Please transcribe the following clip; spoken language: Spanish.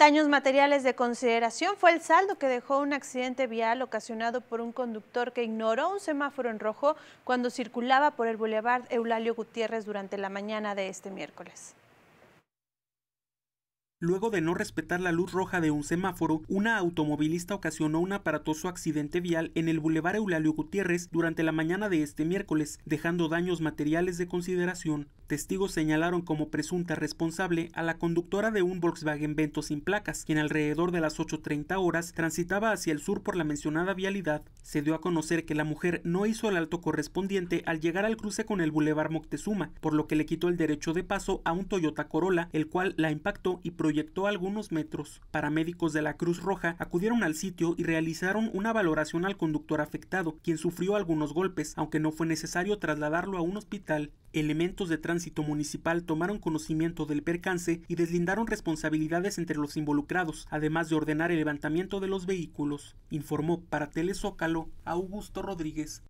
Daños materiales de consideración fue el saldo que dejó un accidente vial ocasionado por un conductor que ignoró un semáforo en rojo cuando circulaba por el Boulevard Eulalio Gutiérrez durante la mañana de este miércoles. Luego de no respetar la luz roja de un semáforo, una automovilista ocasionó un aparatoso accidente vial en el Boulevard Eulalio Gutiérrez durante la mañana de este miércoles, dejando daños materiales de consideración. Testigos señalaron como presunta responsable a la conductora de un Volkswagen Vento sin placas, quien alrededor de las 8.30 horas transitaba hacia el sur por la mencionada vialidad. Se dio a conocer que la mujer no hizo el alto correspondiente al llegar al cruce con el Boulevard Moctezuma, por lo que le quitó el derecho de paso a un Toyota Corolla, el cual la impactó y proyectó algunos metros. Paramédicos de la Cruz Roja acudieron al sitio y realizaron una valoración al conductor afectado, quien sufrió algunos golpes, aunque no fue necesario trasladarlo a un hospital. Elementos de tránsito municipal tomaron conocimiento del percance y deslindaron responsabilidades entre los involucrados, además de ordenar el levantamiento de los vehículos, informó para Telezócalo Augusto Rodríguez.